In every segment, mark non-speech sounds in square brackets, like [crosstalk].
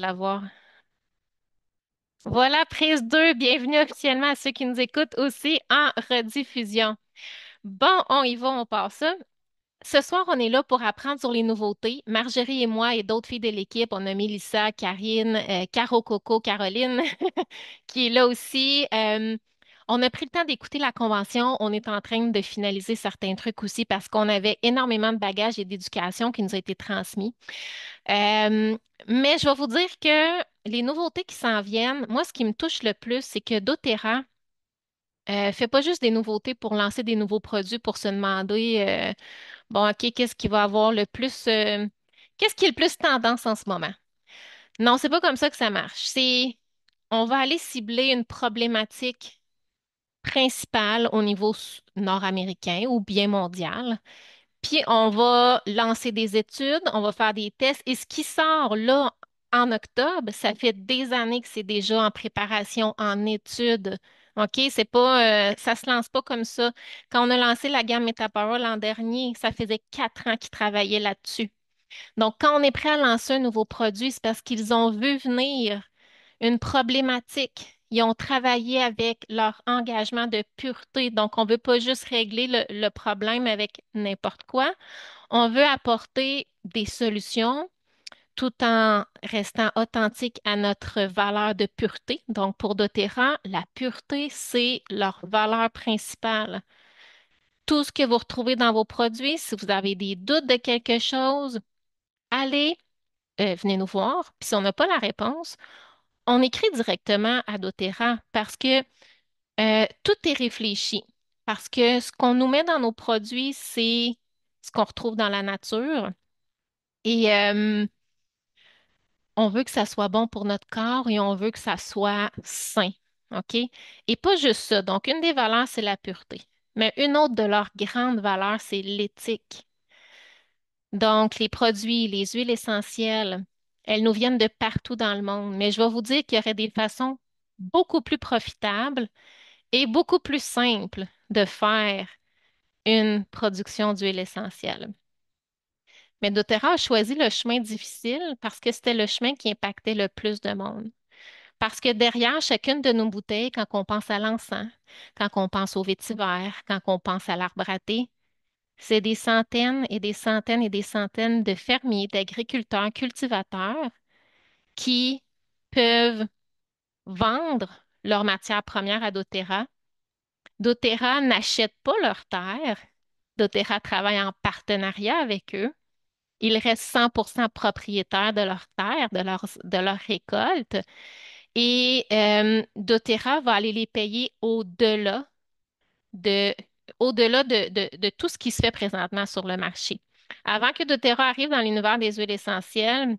l'avoir. Voilà, prise 2. Bienvenue officiellement à ceux qui nous écoutent aussi en rediffusion. Bon, on y va, on part ça. Ce soir, on est là pour apprendre sur les nouveautés. Marjorie et moi et d'autres filles de l'équipe, on a Mélissa, Karine, euh, Caro Coco, Caroline, [laughs] qui est là aussi. Euh, on a pris le temps d'écouter la convention. On est en train de finaliser certains trucs aussi parce qu'on avait énormément de bagages et d'éducation qui nous a été transmis. Euh, mais je vais vous dire que les nouveautés qui s'en viennent, moi, ce qui me touche le plus, c'est que doTERRA ne euh, fait pas juste des nouveautés pour lancer des nouveaux produits pour se demander, euh, bon, OK, qu'est-ce qui va avoir le plus, qu'est-ce qui est le plus tendance en ce moment? Non, c'est pas comme ça que ça marche. C'est on va aller cibler une problématique principal au niveau nord-américain ou bien mondial. Puis on va lancer des études, on va faire des tests. Et ce qui sort là en octobre, ça fait des années que c'est déjà en préparation, en étude. OK, c'est pas, euh, ça se lance pas comme ça. Quand on a lancé la gamme Metaparole l'an dernier, ça faisait quatre ans qu'ils travaillaient là-dessus. Donc, quand on est prêt à lancer un nouveau produit, c'est parce qu'ils ont vu venir une problématique. Ils ont travaillé avec leur engagement de pureté. Donc, on ne veut pas juste régler le, problème avec n'importe quoi. On veut apporter des solutions tout en restant authentique à notre valeur de pureté. Donc, pour doTERRA, la pureté, c'est leur valeur principale. Tout ce que vous retrouvez dans vos produits, si vous avez des doutes de quelque chose, allez, euh, venez nous voir. Puis si on n'a pas la réponse, on écrit directement à doTERRA parce que euh, tout est réfléchi. Parce que ce qu'on nous met dans nos produits, c'est ce qu'on retrouve dans la nature. Et euh, on veut que ça soit bon pour notre corps et on veut que ça soit sain. OK? Et pas juste ça. Donc, une des valeurs, c'est la pureté. Mais une autre de leurs grandes valeurs, c'est l'éthique. Donc, les produits, les huiles essentielles, elles nous viennent de partout dans le monde. Mais je vais vous dire qu'il y aurait des façons beaucoup plus profitables et beaucoup plus simples de faire une production d'huile essentielle. Mais doTERRA a choisi le chemin difficile parce que c'était le chemin qui impactait le plus de monde. Parce que derrière chacune de nos bouteilles, quand on pense à l'encens, quand on pense au vétiver, quand on pense à l'arbre à c'est des centaines et des centaines et des centaines de fermiers, d'agriculteurs, cultivateurs qui peuvent vendre leurs matières premières à doTERRA. doTERRA n'achète pas leurs terres. doTERRA travaille en partenariat avec eux. Ils restent 100% propriétaires de leurs terres, de leurs, de récoltes. Et euh, doTERRA va aller les payer au-delà de au-delà de, tout ce qui se fait présentement sur le marché. Avant que doTERRA arrive dans l'univers des huiles essentielles,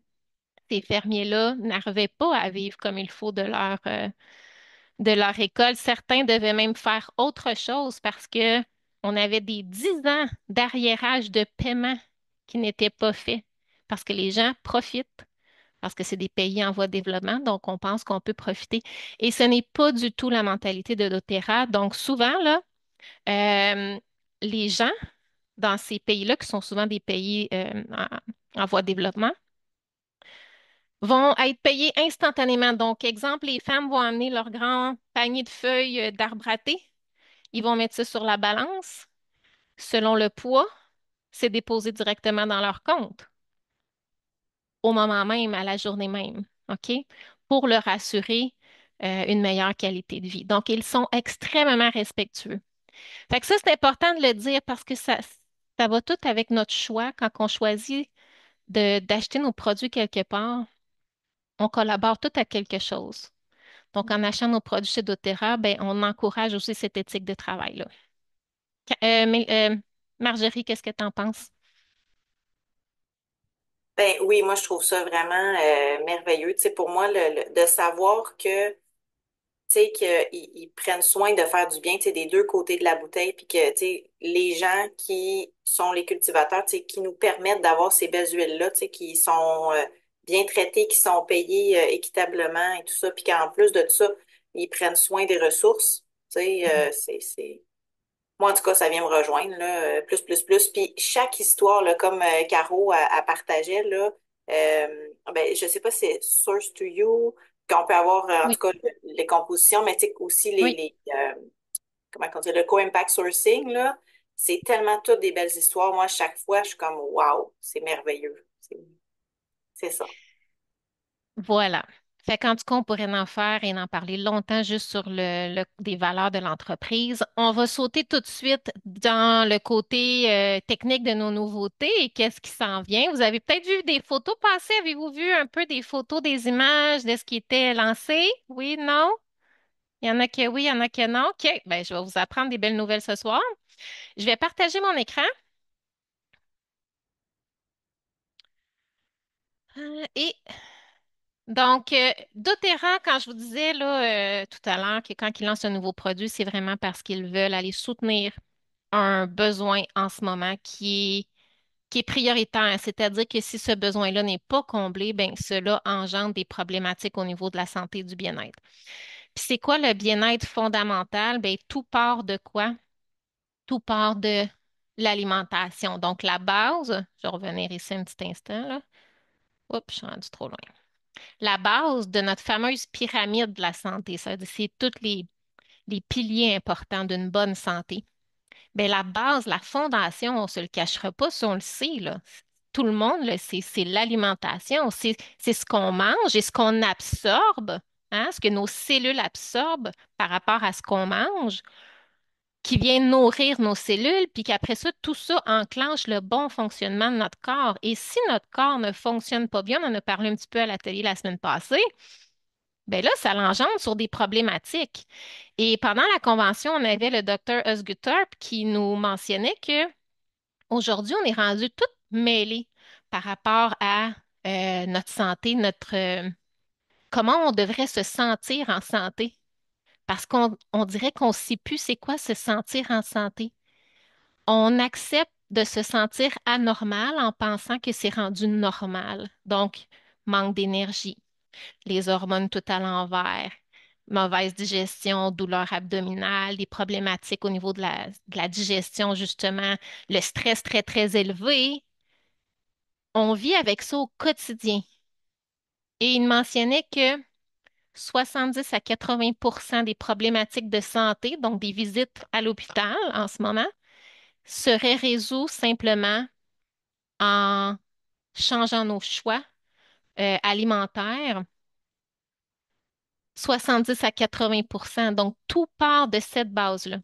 ces fermiers-là n'arrivaient pas à vivre comme il faut de leur, euh, de leur école. Certains devaient même faire autre chose parce que on avait des dix ans d'arriérage de paiement qui n'étaient pas faits parce que les gens profitent, parce que c'est des pays en voie de développement, donc on pense qu'on peut profiter. Et ce n'est pas du tout la mentalité de doTERRA. Donc souvent, là, euh, les gens dans ces pays-là, qui sont souvent des pays euh, en, voie de développement, vont être payés instantanément. Donc, exemple, les femmes vont amener leur grand panier de feuilles euh, d'arbre à Ils vont mettre ça sur la balance. Selon le poids, c'est déposé directement dans leur compte au moment même, à la journée même, OK? Pour leur assurer une meilleure qualité de vie. Donc, ils sont extrêmement respectueux. Fait que ça, c'est important de le dire parce que ça, ça va tout avec notre choix. Quand on choisit d'acheter nos produits quelque part, on collabore tout à quelque chose. Donc, en achetant nos produits chez doTERRA, ben, on encourage aussi cette éthique de travail-là. Euh, euh qu'est-ce que tu en penses? Ben oui, moi je trouve ça vraiment euh, merveilleux. pour moi, le, de savoir que qu'ils prennent soin de faire du bien, tu des deux côtés de la bouteille, puis que, tu les gens qui sont les cultivateurs, tu qui nous permettent d'avoir ces belles huiles-là, tu qui sont euh, bien traitées, qui sont payées euh, équitablement et tout ça, puis qu'en plus de tout ça, ils prennent soin des ressources, tu sais, euh, mm-hmm. c'est, c'est... Moi, en tout cas, ça vient me rejoindre, là, plus, plus, plus. Puis chaque histoire, là, comme Caro a, partagé, là, ben, je sais pas c'est Source to You, qu'on peut avoir, euh, en tout cas, les compositions, mais aussi les, euh, comment le co-impact sourcing, là, c'est tellement toutes des belles histoires. Moi, chaque fois, je suis comme, wow, c'est merveilleux. C'est ça. Voilà. Fait tout cas, on pourrait en faire et en parler longtemps juste sur le, des valeurs de l'entreprise. On va sauter tout de suite dans le côté euh, technique de nos nouveautés et qu'est-ce qui s'en vient. Vous avez peut-être vu des photos passées. Avez-vous vu un peu des photos, des images de ce qui était lancé? Oui, non? Il y en a que oui, il y en a que non. OK, ben, je vais vous apprendre des belles nouvelles ce soir. Je vais partager mon écran. Euh, et donc, euh, doTERRA, quand je vous disais euh, tout à l'heure que quand ils lancent un nouveau produit, c'est vraiment parce qu'ils veulent aller soutenir un besoin en ce moment qui est, prioritaire. C'est-à-dire que si ce besoin-là n'est pas comblé, ben, cela engendre des problématiques au niveau de la santé et du bien-être. Puis c'est quoi le bien-être fondamental? Ben, tout part de quoi? Tout part de l'alimentation. Donc, la base, je vais revenir ici un petit instant, Oups, je suis rendue trop loin la base de notre fameuse pyramide de la santé. c'est tous les, les piliers importants d'une bonne santé. Bien, la base, la fondation, on ne se le cachera pas, si on le sait, tout le monde le sait, c'est l'alimentation, c'est ce qu'on mange et ce qu'on absorbe, hein, ce que nos cellules absorbent par rapport à ce qu'on mange qui vient nourrir nos cellules, puis qu'après ça, tout ça enclenche le bon fonctionnement de notre corps. Et si notre corps ne fonctionne pas bien, on en a parlé un petit peu à l'atelier la semaine passée, bien là, ça l'engendre sur des problématiques. Et pendant la convention, on avait le docteur Osguterp qui nous mentionnait que aujourd'hui, on est rendu tout mêlé par rapport à euh, notre santé, notre euh, comment on devrait se sentir en santé parce qu'on on dirait qu'on ne sait plus c'est quoi se sentir en santé. On accepte de se sentir anormal en pensant que c'est rendu normal. Donc, manque d'énergie, les hormones tout à l'envers, mauvaise digestion, douleur abdominale, des problématiques au niveau de la, de la digestion, justement, le stress très, très élevé. On vit avec ça au quotidien. Et il mentionnait que 70 à 80 des problématiques de santé, donc des visites à l'hôpital en ce moment, seraient résolues simplement en changeant nos choix euh, alimentaires. 70 à 80 donc tout part de cette base-là.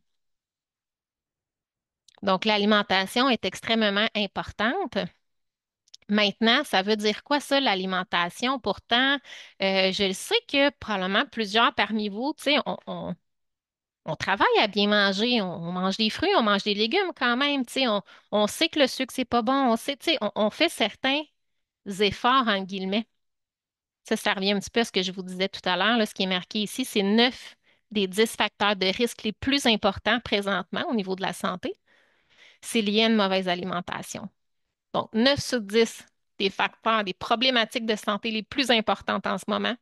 Donc l'alimentation est extrêmement importante. Maintenant, ça veut dire quoi ça, l'alimentation? Pourtant, euh, je sais que probablement plusieurs parmi vous, tu on, travaille à bien manger, on, mange des fruits, on mange des légumes quand même, on, sait que le sucre, n'est pas bon, on sait, fait certains efforts, en guillemets. Ça, ça revient un petit peu à ce que je vous disais tout à l'heure, ce qui est marqué ici, c'est neuf des dix facteurs de risque les plus importants présentement au niveau de la santé. C'est lié à une mauvaise alimentation. Donc, 9 sur 10 des facteurs, des problématiques de santé les plus importantes en ce moment,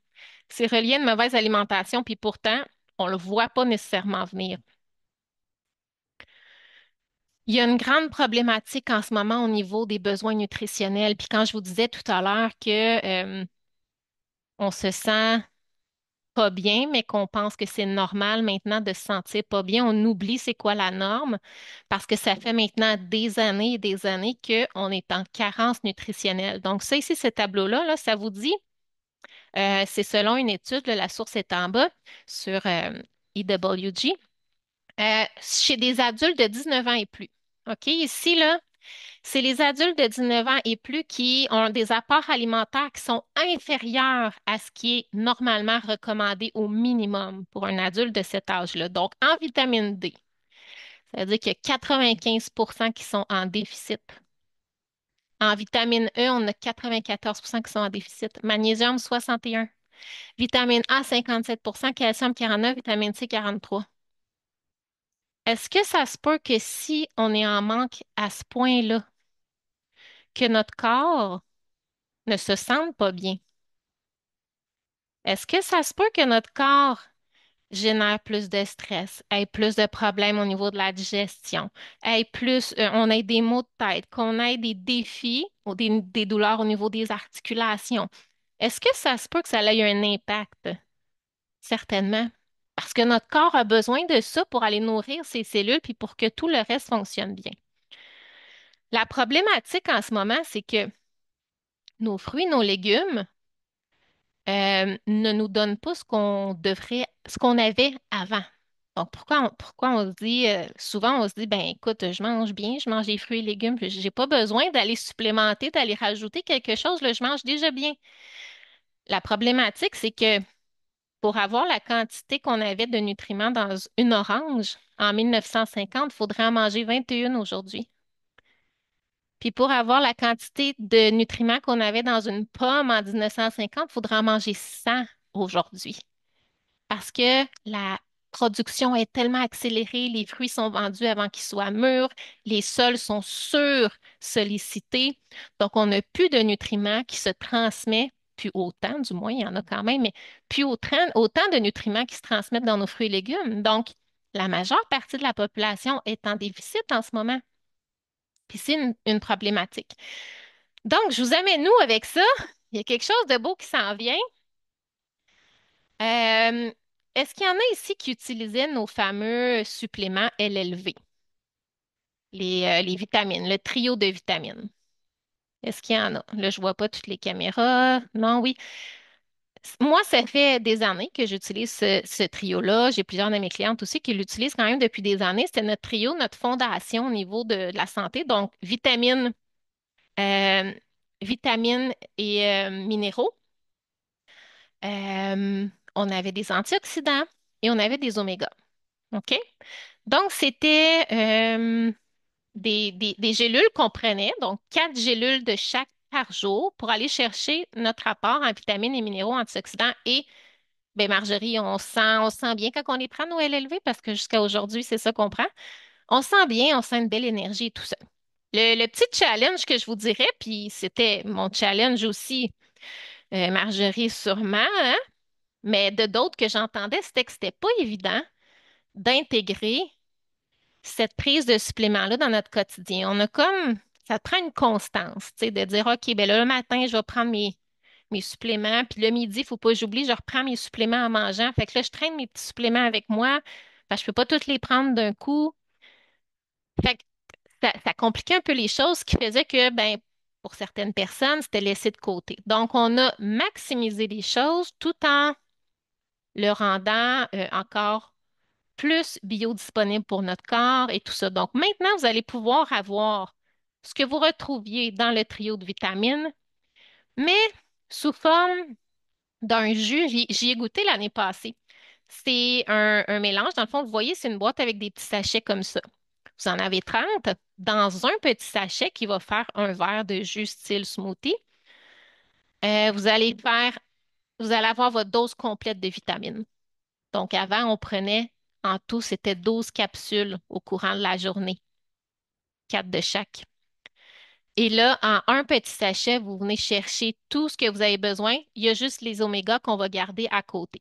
c'est relié à une mauvaise alimentation, puis pourtant, on ne le voit pas nécessairement venir. Il y a une grande problématique en ce moment au niveau des besoins nutritionnels. Puis quand je vous disais tout à l'heure que euh, on se sent pas bien, mais qu'on pense que c'est normal maintenant de se sentir pas bien. On oublie c'est quoi la norme parce que ça mmh. fait maintenant des années et des années qu'on est en carence nutritionnelle. Donc, ça ici, ce tableau-là, ça vous dit, mmh. euh, c'est selon une étude, la source est en bas sur EWG, euh, e euh, chez des adultes de 19 ans et plus. OK, ici, là, c'est les adultes de 19 ans et plus qui ont des apports alimentaires qui sont inférieurs à ce qui est normalement recommandé au minimum pour un adulte de cet âge-là. Donc, en vitamine D, ça veut dire qu'il y a 95 qui sont en déficit. En vitamine E, on a 94 qui sont en déficit. Magnésium, 61. Vitamine A, 57 Calcium, 49. Vitamine C, 43. Est-ce que ça se peut que si on est en manque à ce point-là, que notre corps ne se sente pas bien? Est-ce que ça se peut que notre corps génère plus de stress, ait plus de problèmes au niveau de la digestion, ait plus, euh, on ait des maux de tête, qu'on ait des défis ou des, des douleurs au niveau des articulations? Est-ce que ça se peut que ça ait un impact? Certainement. Parce que notre corps a besoin de ça pour aller nourrir ses cellules puis pour que tout le reste fonctionne bien. La problématique en ce moment, c'est que nos fruits, nos légumes euh, ne nous donnent pas ce qu'on devrait, ce qu'on avait avant. Donc, pourquoi on, pourquoi on se dit, euh, souvent on se dit, ben écoute, je mange bien, je mange des fruits et légumes, je n'ai pas besoin d'aller supplémenter, d'aller rajouter quelque chose, là, je mange déjà bien. La problématique, c'est que pour avoir la quantité qu'on avait de nutriments dans une orange en 1950, il faudrait en manger 21 aujourd'hui. Puis pour avoir la quantité de nutriments qu'on avait dans une pomme en 1950, il faudra en manger 100 aujourd'hui. Parce que la production est tellement accélérée, les fruits sont vendus avant qu'ils soient mûrs, les sols sont sur-sollicités. Donc, on n'a plus de nutriments qui se transmettent, plus autant, du moins, il y en a quand même, mais plus autant, autant de nutriments qui se transmettent dans nos fruits et légumes. Donc, la majeure partie de la population est en déficit en ce moment. Puis c'est une, problématique. Donc, je vous amène nous avec ça. Il y a quelque chose de beau qui s'en vient. Euh, est-ce qu'il y en a ici qui utilisaient nos fameux suppléments LLV, les, euh, les vitamines, le trio de vitamines? Est-ce qu'il y en a? Là, je ne vois pas toutes les caméras. Non, oui. Moi, ça fait des années que j'utilise ce, trio-là. J'ai plusieurs de mes clientes aussi qui l'utilisent quand même depuis des années. C'était notre trio, notre fondation au niveau de, la santé. Donc, vitamines, euh, vitamines et euh, minéraux. Euh, on avait des antioxydants et on avait des oméga. OK? Donc, c'était des, gélules qu'on prenait, donc quatre gélules de chaque par jour pour aller chercher notre apport en vitamines et minéraux, antioxydants et ben Marjorie, on sent, on sent bien quand on les prend nos LLV parce que jusqu'à aujourd'hui, c'est ça qu'on prend. On sent bien, on sent une belle énergie tout ça. Le, petit challenge que je vous dirais, puis c'était mon challenge aussi, euh, Marjorie sûrement, hein, mais de d'autres que j'entendais, c'était que n'était pas évident d'intégrer cette prise de suppléments là dans notre quotidien. On a comme ça te prend une constance, tu sais, de dire, OK, ben le matin, je vais prendre mes, suppléments, puis le midi, il ne faut pas que j'oublie, je reprends mes suppléments en mangeant. Fait que là, je traîne mes petits suppléments avec moi, je ne peux pas tous les prendre d'un coup. Fait que ça, compliquait un peu les choses, ce qui faisait que, ben, pour certaines personnes, c'était laissé de côté. Donc, on a maximisé les choses tout en le rendant euh, encore plus biodisponible pour notre corps et tout ça. Donc, maintenant, vous allez pouvoir avoir ce que vous retrouviez dans le trio de vitamines, mais sous forme d'un jus. J'y ai goûté l'année passée. C'est un, mélange. Dans le fond, vous voyez, c'est une boîte avec des petits sachets comme ça. Vous en avez 30 dans un petit sachet qui va faire un verre de jus style smoothie. Euh, vous allez faire, vous allez avoir votre dose complète de vitamines. Donc, avant, on prenait en tout, c'était 12 capsules au courant de la journée, Quatre de chaque. Et là, en un petit sachet, vous venez chercher tout ce que vous avez besoin. Il y a juste les oméga qu'on va garder à côté.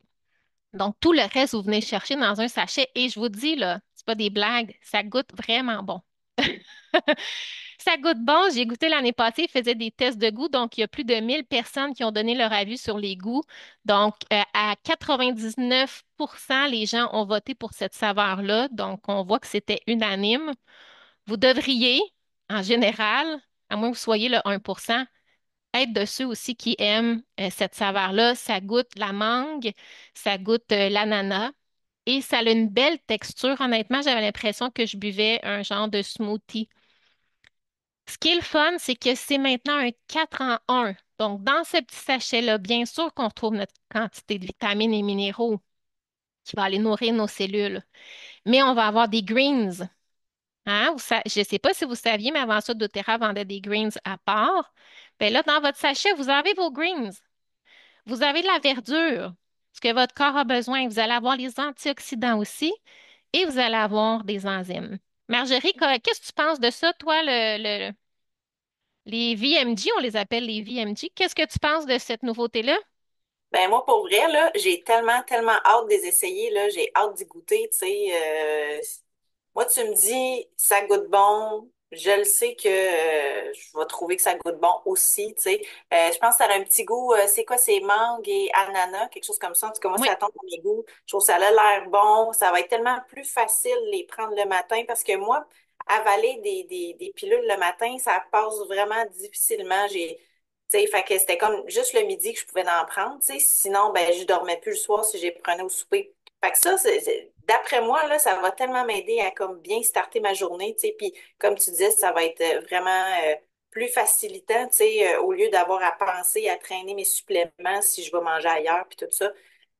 Donc, tout le reste, vous venez chercher dans un sachet. Et je vous dis, là, c'est pas des blagues, ça goûte vraiment bon. [laughs] ça goûte bon. J'ai goûté l'année passée, ils faisaient des tests de goût. Donc, il y a plus de 1000 personnes qui ont donné leur avis sur les goûts. Donc, euh, à 99 les gens ont voté pour cette saveur-là. Donc, on voit que c'était unanime. Vous devriez, en général, à moins que vous soyez le 1 être de ceux aussi qui aiment euh, cette saveur-là. Ça goûte la mangue, ça goûte euh, l'ananas et ça a une belle texture. Honnêtement, j'avais l'impression que je buvais un genre de smoothie. Ce qui est le fun, c'est que c'est maintenant un 4 en 1. Donc, dans ce petit sachet-là, bien sûr qu'on retrouve notre quantité de vitamines et minéraux qui va aller nourrir nos cellules. Mais on va avoir des greens Hein, je ne sais pas si vous saviez, mais avant ça, doTERRA vendait des greens à part. Bien là, dans votre sachet, vous avez vos greens. Vous avez de la verdure, ce que votre corps a besoin. Vous allez avoir les antioxydants aussi et vous allez avoir des enzymes. Marjorie, qu'est-ce que tu penses de ça, toi, le, les VMG, on les appelle les VMG. Qu'est-ce que tu penses de cette nouveauté-là? Ben moi, pour vrai, là, j'ai tellement, tellement hâte de les essayer, j'ai hâte d'y goûter, tu sais. Euh, moi, tu me dis, ça goûte bon. Je le sais que euh, je vais trouver que ça goûte bon aussi, tu sais. Euh, je pense que ça a un petit goût, euh, c'est quoi, c'est mangue et ananas, quelque chose comme ça. Tu tout cas, moi, ça tombe mes goûts. Je trouve que ça a l'air bon. Ça va être tellement plus facile de les prendre le matin parce que moi, avaler des, des, des pilules le matin, ça passe vraiment difficilement. J'ai, tu sais, fait que c'était comme juste le midi que je pouvais en prendre, tu sais. Sinon, ben, je dormais plus le soir si j'ai prenais au souper. Fait que ça, c'est- d'après moi, là, ça va tellement m'aider à comme bien starter ma journée, tu sais, puis comme tu disais, ça va être euh, vraiment euh, plus facilitant, tu sais, euh, au lieu d'avoir à penser à traîner mes suppléments si je vais manger ailleurs, puis tout ça.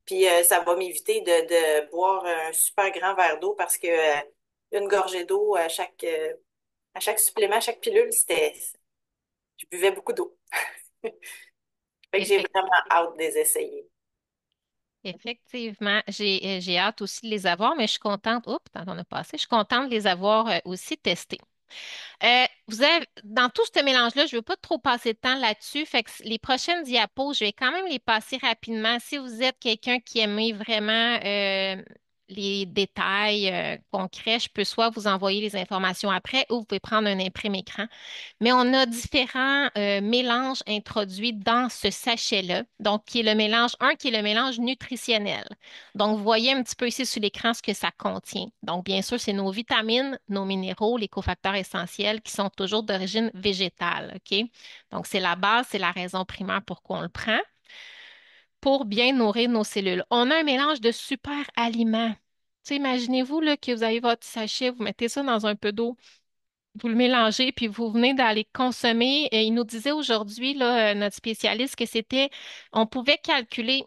Puis ça va m'éviter de, de, boire un super grand verre d'eau parce que une gorgée d'eau à chaque à chaque supplément, à chaque pilule, c'était je buvais beaucoup d'eau. [laughs] fait j'ai vraiment hâte de les essayer. Effectivement, euh, j'ai, hâte aussi de les avoir, mais je suis contente. Oups, tant on a passé. Je suis contente de les avoir euh, aussi testés. Euh, vous avez, dans tout ce mélange-là, je ne veux pas trop passer de temps là-dessus. Fait les prochaines diapos, je vais quand même les passer rapidement. Si vous êtes quelqu'un qui aime vraiment les détails euh, concrets, je peux soit vous envoyer les informations après ou vous pouvez prendre un imprimé écran. Mais on a différents euh, mélanges introduits dans ce sachet-là. Donc, qui est le mélange 1, qui est le mélange nutritionnel. Donc, vous voyez un petit peu ici sur l'écran ce que ça contient. Donc, bien sûr, c'est nos vitamines, nos minéraux, les cofacteurs essentiels qui sont toujours d'origine végétale. OK? Donc, c'est la base, c'est la raison primaire pourquoi on le prend pour bien nourrir nos cellules. On a un mélange de super aliments. Imaginez-vous que vous avez votre sachet, vous mettez ça dans un peu d'eau, vous le mélangez, puis vous venez d'aller consommer. Et il nous disait aujourd'hui, euh, notre spécialiste, que c'était, on pouvait calculer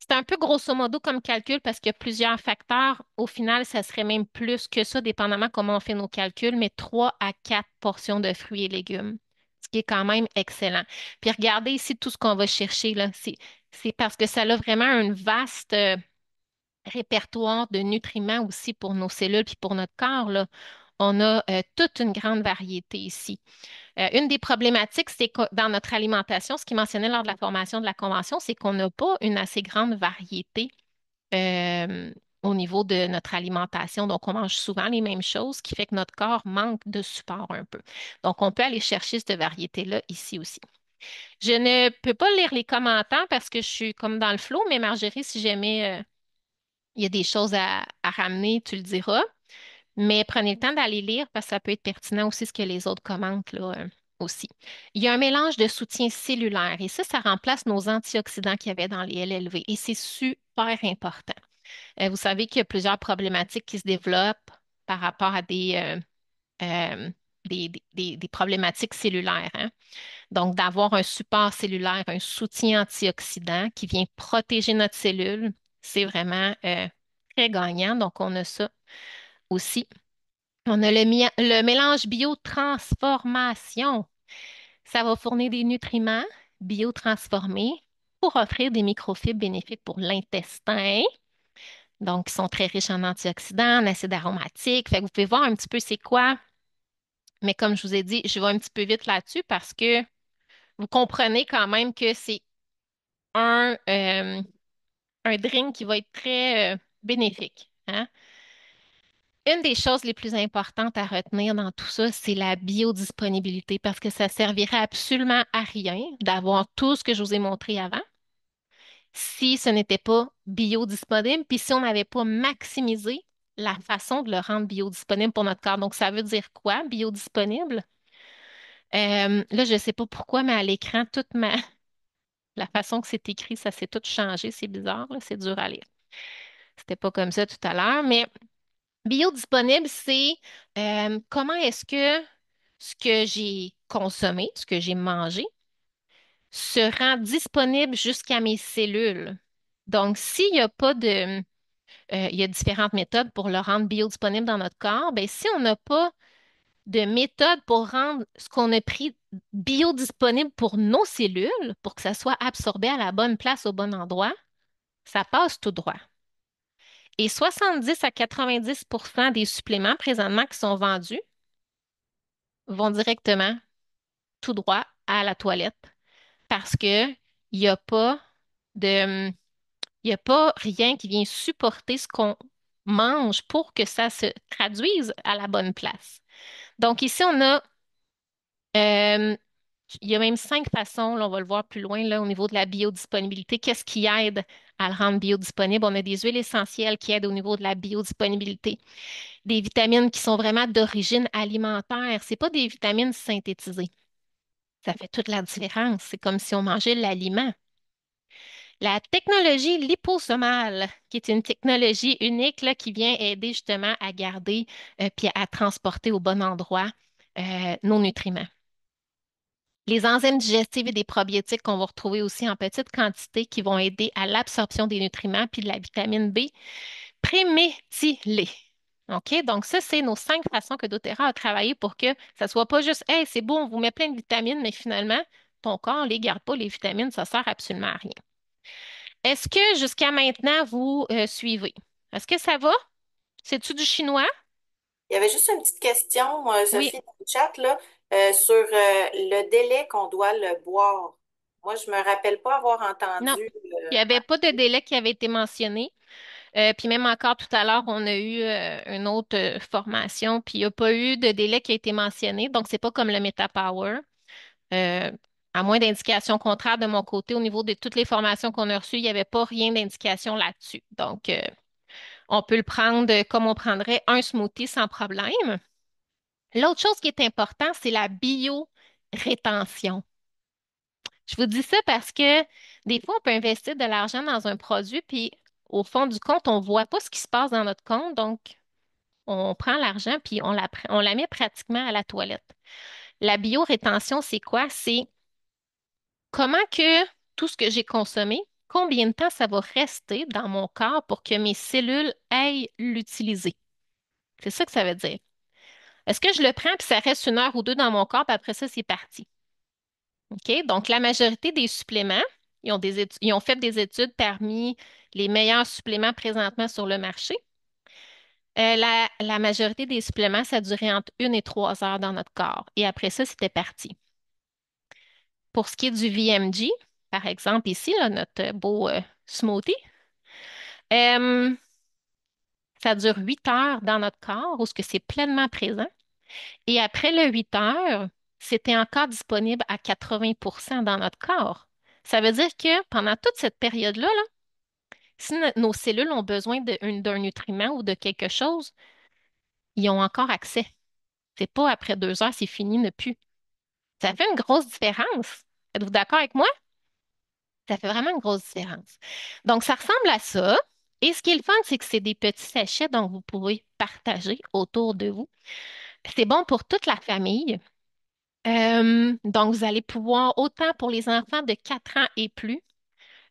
c'est un peu grosso modo comme calcul parce qu'il y a plusieurs facteurs. Au final, ça serait même plus que ça, dépendamment comment on fait nos calculs, mais trois à quatre portions de fruits et légumes, ce qui est quand même excellent. Puis regardez ici tout ce qu'on va chercher. Là c'est parce que ça a vraiment un vaste euh, répertoire de nutriments aussi pour nos cellules et pour notre corps, là. On a euh, toute une grande variété ici. Euh, une des problématiques, c'est que dans notre alimentation, ce qu'il mentionnait lors de la formation de la convention, c'est qu'on n'a pas une assez grande variété au niveau de notre alimentation. Donc, on mange souvent les mêmes choses, ce qui fait que notre corps manque de support un peu. Donc, on peut aller chercher cette variété-là ici aussi. Je ne peux pas lire les commentaires parce que je suis comme dans le flot, mais Marjorie, si jamais euh, il y a des choses à, ramener, tu le diras. Mais prenez le temps d'aller lire parce que ça peut être pertinent aussi ce que les autres commentent là, euh, aussi. Il y a un mélange de soutien cellulaire et ça, ça remplace nos antioxydants qu'il y avait dans les LLV et c'est super important. Euh, vous savez qu'il y a plusieurs problématiques qui se développent par rapport à des, des, problématiques cellulaires. Hein. Donc, d'avoir un support cellulaire, un soutien antioxydant qui vient protéger notre cellule, c'est vraiment euh, très gagnant. Donc, on a ça aussi. On a le, le mélange biotransformation. Ça va fournir des nutriments biotransformés pour offrir des microfibres bénéfiques pour l'intestin. Donc, ils sont très riches en antioxydants, en acides aromatiques. Fait que vous pouvez voir un petit peu c'est quoi mais comme je vous ai dit, je vais un petit peu vite là-dessus parce que vous comprenez quand même que c'est un, euh, un drink qui va être très euh, bénéfique. Hein. Une des choses les plus importantes à retenir dans tout ça, c'est la biodisponibilité parce que ça servirait absolument à rien d'avoir tout ce que je vous ai montré avant si ce n'était pas biodisponible, puis si on n'avait pas maximisé la façon de le rendre biodisponible pour notre corps. Donc, ça veut dire quoi, biodisponible? Euh, là, je ne sais pas pourquoi, mais à l'écran, toute ma... [laughs] la façon que c'est écrit, ça s'est tout changé. C'est bizarre, c'est dur à lire. C'était pas comme ça tout à l'heure, mais biodisponible, c'est euh, comment est-ce que ce que j'ai consommé, ce que j'ai mangé, se rend disponible jusqu'à mes cellules. Donc, s'il n'y a pas de, euh, il y a différentes méthodes pour le rendre biodisponible dans notre corps, bien, si on n'a pas de méthode pour rendre ce qu'on a pris biodisponible pour nos cellules, pour que ça soit absorbé à la bonne place, au bon endroit, ça passe tout droit. Et 70 à 90 des suppléments présentement qui sont vendus vont directement tout droit à la toilette parce qu'il n'y a pas de hum, il n'y a pas rien qui vient supporter ce qu'on mange pour que ça se traduise à la bonne place. Donc ici, on a, euh, il y a même cinq façons, on va le voir plus loin, là, au niveau de la biodisponibilité. Qu'est-ce qui aide à le rendre biodisponible? On a des huiles essentielles qui aident au niveau de la biodisponibilité. Des vitamines qui sont vraiment d'origine alimentaire. Ce pas des vitamines synthétisées. Ça fait toute la différence. C'est comme si on mangeait l'aliment. La technologie liposomale, qui est une technologie unique qui vient aider justement à garder euh, puis à transporter au bon endroit euh, nos nutriments. Les enzymes digestives et des probiotiques qu'on va retrouver aussi en petite quantité qui vont aider à l'absorption des nutriments puis de la vitamine B préméthylée. OK? Donc, ça, c'est nos cinq façons que doTERRA a travaillé pour que ça ne soit pas juste Hey, c'est beau, on vous met plein de vitamines, mais finalement, ton corps ne les garde pas, les vitamines, ça ne sert absolument à rien. Est-ce que jusqu'à maintenant, vous euh, suivez? Est-ce que ça va? C'est-tu du chinois? Il y avait juste une petite question, euh, Sophie, dans le chat, euh, sur le délai qu'on doit le boire. Moi, je ne me rappelle pas avoir entendu. Il n'y avait pas de délai qui avait été mentionné. puis même encore tout à l'heure, on a eu une autre formation, puis il n'y a pas eu de délai qui a été mentionné. Donc, ce n'est pas comme le MetaPower. Euh, à moins d'indications contraire, de mon côté, au niveau de toutes les formations qu'on a reçues, il n'y avait pas rien d'indication là-dessus. Donc, euh, on peut le prendre comme on prendrait un smoothie sans problème. L'autre chose qui est importante, c'est la biorétention. Je vous dis ça parce que des fois, on peut investir de l'argent dans un produit, puis au fond du compte, on ne voit pas ce qui se passe dans notre compte. Donc, on prend l'argent, puis on la, on la met pratiquement à la toilette. La biorétention, c'est quoi? C'est Comment que tout ce que j'ai consommé, combien de temps ça va rester dans mon corps pour que mes cellules aillent l'utiliser? C'est ça que ça veut dire. Est-ce que je le prends puis ça reste une heure ou deux dans mon corps, puis après ça, c'est parti? OK? Donc, la majorité des suppléments, ils ont, fait des études parmi les meilleurs suppléments présentement sur le marché. Euh, la, la majorité des suppléments, ça durait entre une et trois heures dans notre corps. Et après ça, c'était parti. Pour ce qui est du VMG, par exemple, ici, notre beau euh, smoothie, euh, ça dure 8 heures dans notre corps où ce que c'est pleinement présent. Et après le 8 heures, c'était encore disponible à 80 dans notre corps. Ça veut dire que pendant toute cette période-là, là, si nos cellules ont besoin d'un nutriment ou de quelque chose, ils ont encore accès. Ce n'est pas après deux heures, c'est fini, ne plus. Ça fait une grosse différence. Êtes-vous d'accord avec moi? Ça fait vraiment une grosse différence. Donc, ça ressemble à ça. Et ce qui est le fun, c'est que c'est des petits sachets dont vous pouvez partager autour de vous. C'est bon pour toute la famille. Euh, donc, vous allez pouvoir, autant pour les enfants de 4 ans et plus,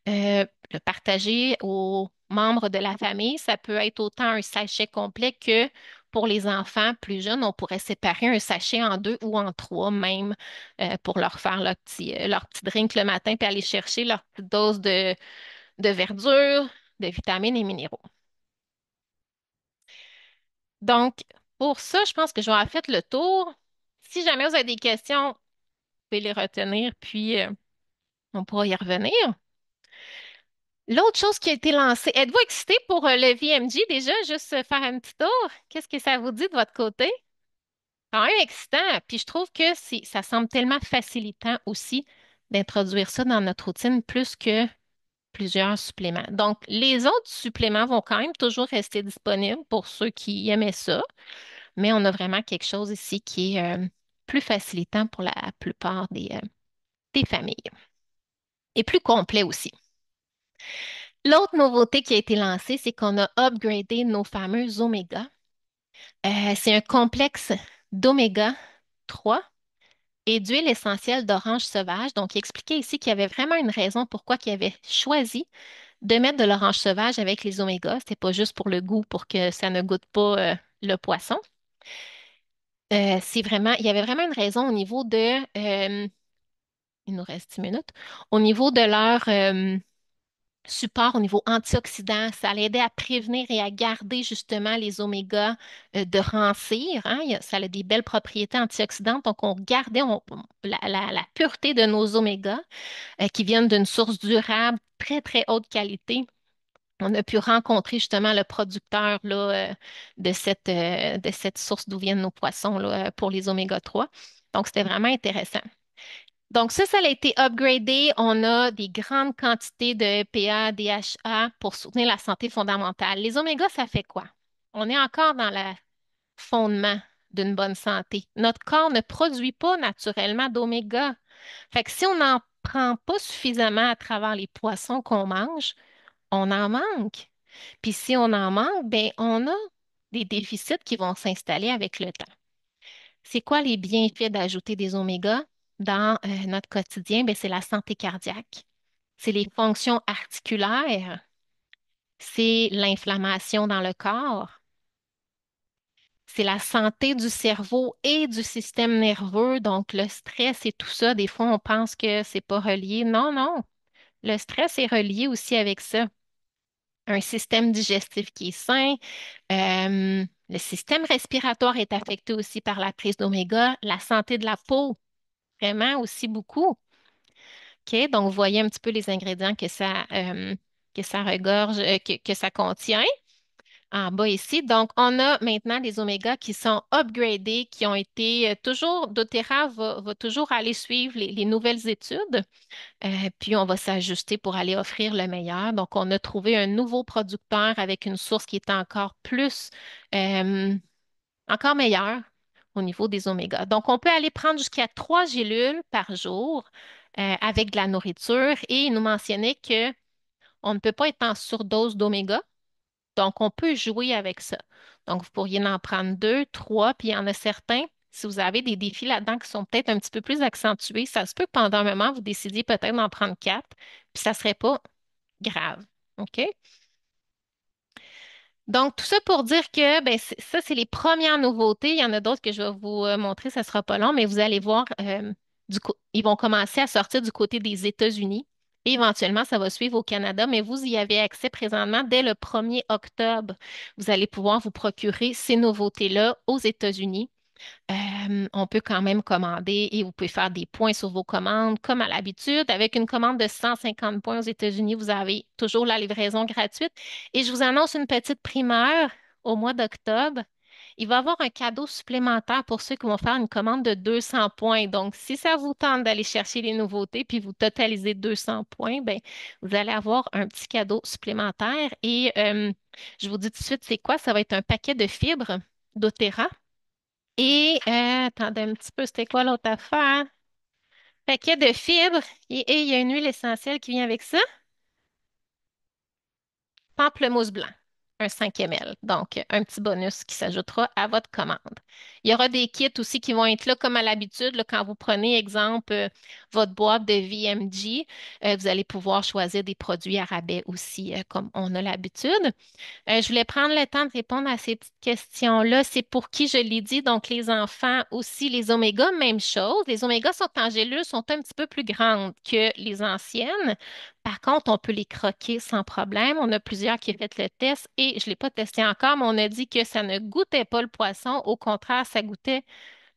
euh, le partager aux membres de la famille. Ça peut être autant un sachet complet que pour les enfants plus jeunes, on pourrait séparer un sachet en deux ou en trois même euh, pour leur faire euh, leur petit, drink le matin, puis aller chercher leur petite dose de, verdure, de vitamines et minéraux. Donc, pour ça, je pense que je vais en fait le tour. Si jamais vous avez des questions, vous pouvez les retenir, puis euh, on pourra y revenir. L'autre chose qui a été lancée, êtes-vous excité pour euh, le VMG déjà? Juste euh, faire un petit tour. Qu'est-ce que ça vous dit de votre côté? Quand même excitant. Puis je trouve que ça semble tellement facilitant aussi d'introduire ça dans notre routine plus que plusieurs suppléments. Donc, les autres suppléments vont quand même toujours rester disponibles pour ceux qui aimaient ça, mais on a vraiment quelque chose ici qui est euh, plus facilitant pour la plupart des familles et plus complet aussi. L'autre nouveauté qui a été lancée, c'est qu'on a upgradé nos fameux oméga. Euh, c'est un complexe d'oméga 3 et d'huile essentielle d'orange sauvage. Donc, il expliquait ici qu'il y avait vraiment une raison pourquoi il avait choisi de mettre de l'orange sauvage avec les omégas. Ce n'était pas juste pour le goût, pour que ça ne goûte pas euh, le poisson. Euh, c'est vraiment, il y avait vraiment une raison au niveau de, il nous reste 10 minutes, au niveau de leur support au niveau antioxydant. Ça l'aidait à prévenir et à garder justement les oméga euh, de rancir. Hein. Ça a des belles propriétés antioxydantes. Donc, on gardait la, pureté de nos oméga euh, qui viennent d'une source durable, très, très haute qualité. On a pu rencontrer justement le producteur euh, de, cette, source d'où viennent nos poissons pour les oméga 3. Donc, c'était vraiment intéressant. Donc, ça, ça a été upgradé. On a des grandes quantités de EPA, DHA pour soutenir la santé fondamentale. Les omégas, ça fait quoi? On est encore dans le fondement d'une bonne santé. Notre corps ne produit pas naturellement d'oméga. Fait que si on n'en prend pas suffisamment à travers les poissons qu'on mange, on en manque. Puis si on en manque, bien, on a des déficits qui vont s'installer avec le temps. C'est quoi les bienfaits d'ajouter des omégas? dans euh, notre quotidien, ben, c'est la santé cardiaque. C'est les fonctions articulaires, c'est l'inflammation dans le corps, c'est la santé du cerveau et du système nerveux, donc le stress et tout ça. Des fois, on pense que ce n'est pas relié. Non, non. Le stress est relié aussi avec ça. Un système digestif qui est sain, euh, le système respiratoire est affecté aussi par la prise d'oméga, la santé de la peau, vraiment aussi beaucoup. OK, donc, vous voyez un petit peu les ingrédients que ça, euh, que ça regorge, euh, que, ça contient en bas ici. Donc, on a maintenant des oméga qui sont upgradés, qui ont été euh, toujours, doTERRA va, toujours aller suivre les nouvelles études, puis on va s'ajuster pour aller offrir le meilleur. Donc, on a trouvé un nouveau producteur avec une source qui est encore plus, encore meilleure au niveau des omégas. Donc, on peut aller prendre jusqu'à trois gélules par jour euh, avec de la nourriture et il nous mentionnait qu'on ne peut pas être en surdose d'oméga. Donc, on peut jouer avec ça. Donc, vous pourriez en prendre deux, trois, puis il y en a certains. Si vous avez des défis là-dedans qui sont peut-être un petit peu plus accentués, ça se peut que pendant un moment, vous décidiez peut-être d'en prendre quatre, puis ça ne serait pas grave. OK? Donc, tout ça pour dire que ben, ça, c'est les premières nouveautés. Il y en a d'autres que je vais vous euh, montrer, ça ne sera pas long, mais vous allez voir, euh, du coup, ils vont commencer à sortir du côté des États-Unis. Et éventuellement, ça va suivre au Canada, mais vous y avez accès présentement dès le 1er octobre. Vous allez pouvoir vous procurer ces nouveautés-là aux États-Unis. Euh, on peut quand même commander et vous pouvez faire des points sur vos commandes comme à l'habitude. Avec une commande de 150 points aux États-Unis, vous avez toujours la livraison gratuite. Et je vous annonce une petite primeur au mois d'octobre. Il va y avoir un cadeau supplémentaire pour ceux qui vont faire une commande de 200 points. Donc, si ça vous tente d'aller chercher les nouveautés puis vous totalisez 200 points, ben, vous allez avoir un petit cadeau supplémentaire. Et euh, je vous dis tout de suite, c'est quoi? Ça va être un paquet de fibres d'Otera et euh, attendez un petit peu, c'était quoi l'autre affaire? Paquet de fibres et, et il y a une huile essentielle qui vient avec ça. Pamplemousse blanc un 5 ml. Donc, un petit bonus qui s'ajoutera à votre commande. Il y aura des kits aussi qui vont être là comme à l'habitude. Quand vous prenez, exemple, euh, votre boîte de VMG, euh, vous allez pouvoir choisir des produits à rabais aussi, euh, comme on a l'habitude. je voulais prendre le temps de répondre à ces petites questions-là. C'est pour qui je l'ai dit, donc les enfants aussi, les omégas, même chose. Les omégas sont en sont un petit peu plus grandes que les anciennes. Par contre, on peut les croquer sans problème. On a plusieurs qui ont fait le test et je ne l'ai pas testé encore, mais on a dit que ça ne goûtait pas le poisson. Au contraire, ça goûtait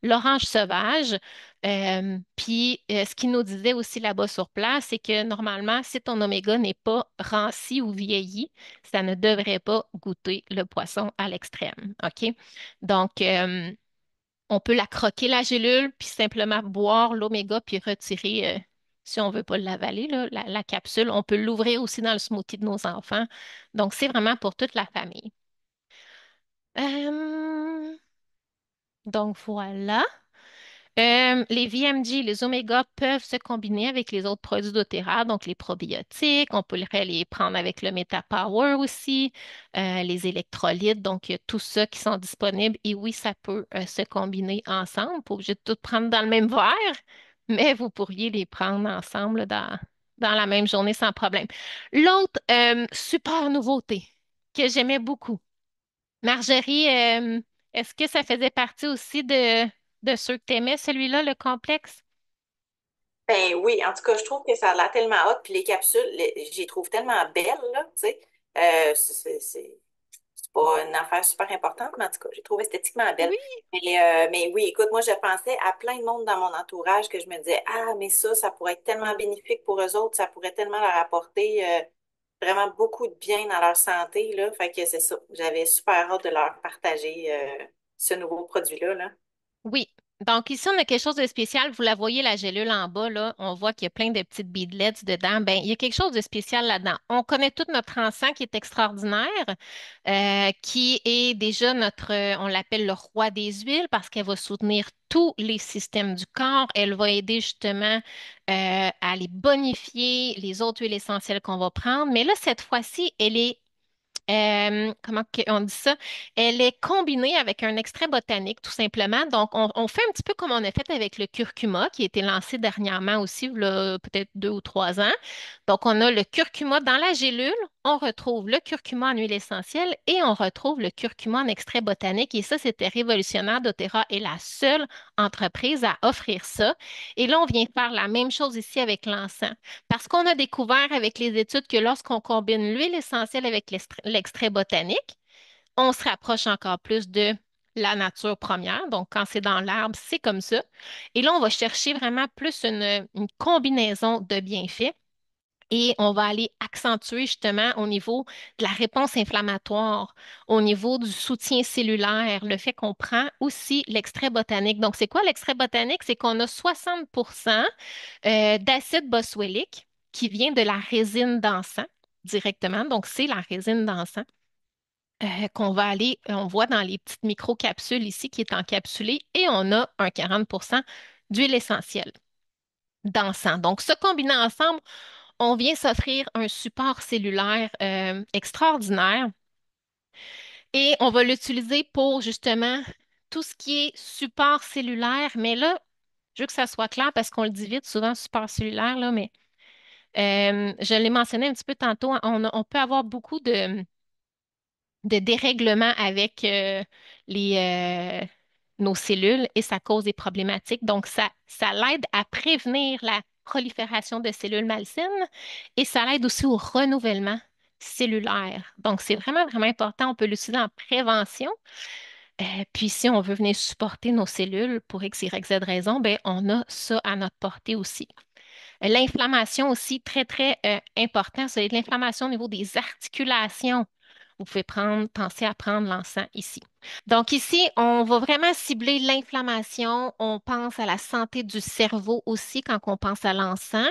l'orange sauvage. Euh, puis, euh, ce qu'ils nous disait aussi là-bas sur place, c'est que normalement, si ton oméga n'est pas ranci ou vieilli, ça ne devrait pas goûter le poisson à l'extrême. OK? Donc, euh, on peut la croquer, la gélule, puis simplement boire l'oméga, puis retirer si on ne veut pas l'avaler, la, capsule. On peut l'ouvrir aussi dans le smoothie de nos enfants. Donc, c'est vraiment pour toute la famille. Euh, donc, voilà. Euh, les VMG, les oméga peuvent se combiner avec les autres produits doTERRA, donc les probiotiques, on pourrait les prendre avec le MetaPower aussi, euh, les électrolytes, donc il y a tout ça qui sont disponibles. Et oui, ça peut se combiner ensemble, pas obligé de tout prendre dans le même verre, mais vous pourriez les prendre ensemble dans, dans la même journée sans problème. L'autre euh, super nouveauté que j'aimais beaucoup. Marjorie, euh, est-ce que ça faisait partie aussi de, de ceux que tu aimais, celui-là, le complexe? Ben oui, en tout cas, je trouve que ça a l'air tellement hot, puis les capsules, j'y trouve tellement belles, là, tu sais. Euh, c'est- pas une affaire super importante, mais en tout cas, j'ai trouvé esthétiquement belle. Mais, euh, mais oui, écoute, moi, je pensais à plein de monde dans mon entourage que je me disais, ah, mais ça, ça pourrait être tellement bénéfique pour eux autres, ça pourrait tellement leur apporter euh, vraiment beaucoup de bien dans leur santé, là. Fait que c'est ça. J'avais super hâte de leur partager euh, ce nouveau produit-là, là. Oui, donc, ici, on a quelque chose de spécial. Vous la voyez, la gélule en bas, là, on voit qu'il y a plein de petites beadlets dedans. Ben, il y a quelque chose de spécial là-dedans. On connaît tout notre encens qui est extraordinaire, euh, qui est déjà notre, on l'appelle le roi des huiles parce qu'elle va soutenir tous les systèmes du corps. Elle va aider justement euh, à les bonifier les autres huiles essentielles qu'on va prendre. Mais là, cette fois-ci, elle est euh, comment on dit ça? Elle est combinée avec un extrait botanique, tout simplement. Donc, on, on, fait un petit peu comme on a fait avec le curcuma, qui a été lancé dernièrement aussi, peut-être deux ou trois ans. Donc, on a le curcuma dans la gélule, on retrouve le curcuma en huile essentielle et on retrouve le curcuma en extrait botanique. Et ça, c'était révolutionnaire. doTERRA est la seule entreprise à offrir ça. Et là, on vient faire la même chose ici avec l'encens. Parce qu'on a découvert avec les études que lorsqu'on combine l'huile essentielle avec l'extrait botanique, on se rapproche encore plus de la nature première. Donc, quand c'est dans l'arbre, c'est comme ça. Et là, on va chercher vraiment plus une, une combinaison de bienfaits. Et on va aller accentuer justement au niveau de la réponse inflammatoire, au niveau du soutien cellulaire, le fait qu'on prend aussi l'extrait botanique. Donc, c'est quoi l'extrait botanique? C'est qu'on a 60 euh, d'acide boswellique qui vient de la résine d'encens directement. Donc, c'est la résine d'encens. Euh, qu'on va aller, on voit dans les petites microcapsules ici qui est encapsulée et on a un 40 d'huile essentielle d'encens. Donc, se combiner ensemble, on vient s'offrir un support cellulaire euh, extraordinaire et on va l'utiliser pour justement tout ce qui est support cellulaire. Mais là, je veux que ça soit clair parce qu'on le dit vite souvent, support cellulaire, là, mais euh, je l'ai mentionné un petit peu tantôt, on, peut avoir beaucoup de, dérèglements avec euh, nos cellules et ça cause des problématiques. Donc, ça, ça l'aide à prévenir la prolifération de cellules malsaines et ça aide aussi au renouvellement cellulaire. Donc, c'est vraiment, vraiment important. On peut l'utiliser en prévention. Euh, puis, si on veut venir supporter nos cellules pour X, Y, Z raison, ben, on a ça à notre portée aussi. L'inflammation aussi, très, très euh, important. C'est l'inflammation au niveau des articulations, vous pouvez prendre, penser à prendre l'encens ici. Donc ici, on va vraiment cibler l'inflammation. On pense à la santé du cerveau aussi quand on pense à l'encens.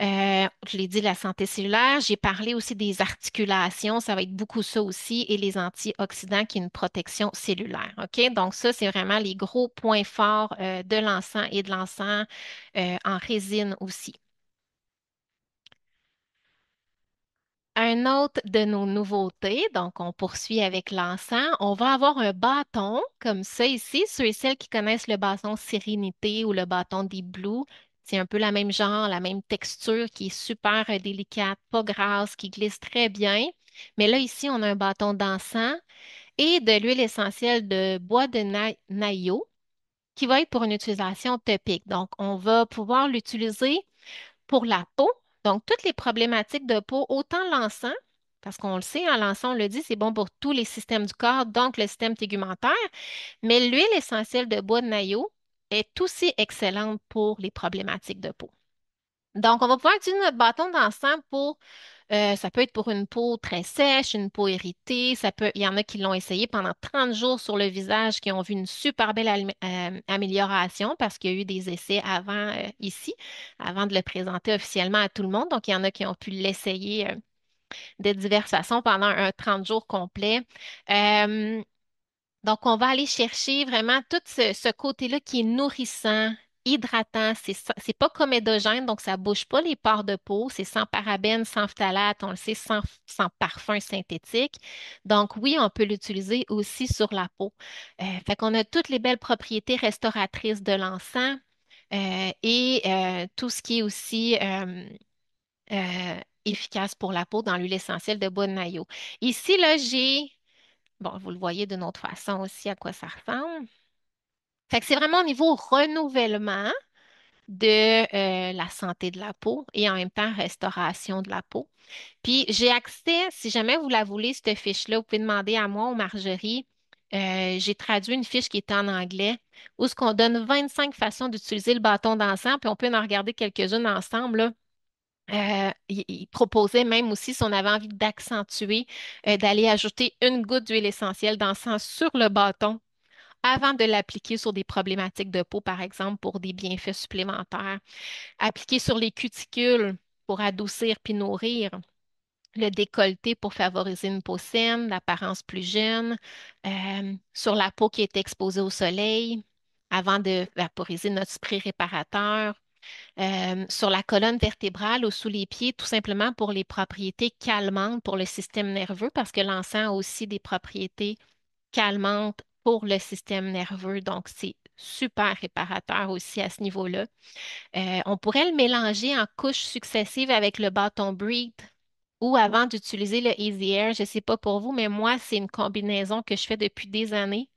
Euh, je l'ai dit, la santé cellulaire. J'ai parlé aussi des articulations. Ça va être beaucoup ça aussi et les antioxydants qui est une protection cellulaire. OK? Donc, ça, c'est vraiment les gros points forts euh, de l'encens et de l'encens euh, en résine aussi. Un autre de nos nouveautés, donc on poursuit avec l'encens, on va avoir un bâton comme ça ici. Ceux et celles qui connaissent le bâton Sérénité ou le bâton des Blues, c'est un peu la même genre, la même texture qui est super délicate, pas grasse, qui glisse très bien. Mais là, ici, on a un bâton d'encens et de l'huile essentielle de bois de na qui va être pour une utilisation topique. Donc, on va pouvoir l'utiliser pour la peau, donc, toutes les problématiques de peau, autant l'encens, parce qu'on le sait, en hein, l'encens, on le dit, c'est bon pour tous les systèmes du corps, donc le système tégumentaire, mais l'huile essentielle de bois de maillot est aussi excellente pour les problématiques de peau. Donc, on va pouvoir utiliser notre bâton d'ensemble pour, euh, ça peut être pour une peau très sèche, une peau irritée, ça peut, il y en a qui l'ont essayé pendant 30 jours sur le visage, qui ont vu une super belle euh, amélioration parce qu'il y a eu des essais avant euh, ici, avant de le présenter officiellement à tout le monde. Donc, il y en a qui ont pu l'essayer de diverses façons pendant un 30 jours complet. donc, on va aller chercher vraiment tout ce côté-là qui est nourrissant, hydratant, c'est pas comédogène, donc ça bouge pas les pores de peau, c'est sans parabènes, sans phtalates, on le sait, sans, parfum synthétique. Donc oui, on peut l'utiliser aussi sur la peau. Euh, fait qu'on a toutes les belles propriétés restauratrices de l'encens euh, et euh, tout ce qui est aussi efficace pour la peau dans l'huile essentielle de bois de Ici, là, j'ai, bon, vous le voyez d'une autre façon aussi à quoi ça ressemble c'est vraiment au niveau renouvellement de euh, la santé de la peau et en même temps restauration de la peau. Puis j'ai accès, si jamais vous la voulez, cette fiche-là, vous pouvez demander à moi ou Marjorie. Euh, j'ai traduit une fiche qui est en anglais où ce qu'on donne 25 façons d'utiliser le bâton d'encens, puis on peut en regarder quelques-unes ensemble. Euh, il, proposait même aussi, si on avait envie d'accentuer, d'aller ajouter une goutte d'huile essentielle d'encens sur le bâton avant de l'appliquer sur des problématiques de peau, par exemple, pour des bienfaits supplémentaires. Appliquer sur les cuticules pour adoucir puis nourrir le décolleté pour favoriser une peau saine, l'apparence plus jeune, euh, sur la peau qui est exposée au soleil avant de vaporiser notre spray réparateur, euh, sur la colonne vertébrale ou sous les pieds, tout simplement pour les propriétés calmantes pour le système nerveux, parce que l'encens a aussi des propriétés calmantes pour le système nerveux. Donc, c'est super réparateur aussi à ce niveau-là. Euh, on pourrait le mélanger en couches successives avec le bâton breathe ou avant d'utiliser le Easy Air. Je ne sais pas pour vous, mais moi, c'est une combinaison que je fais depuis des années.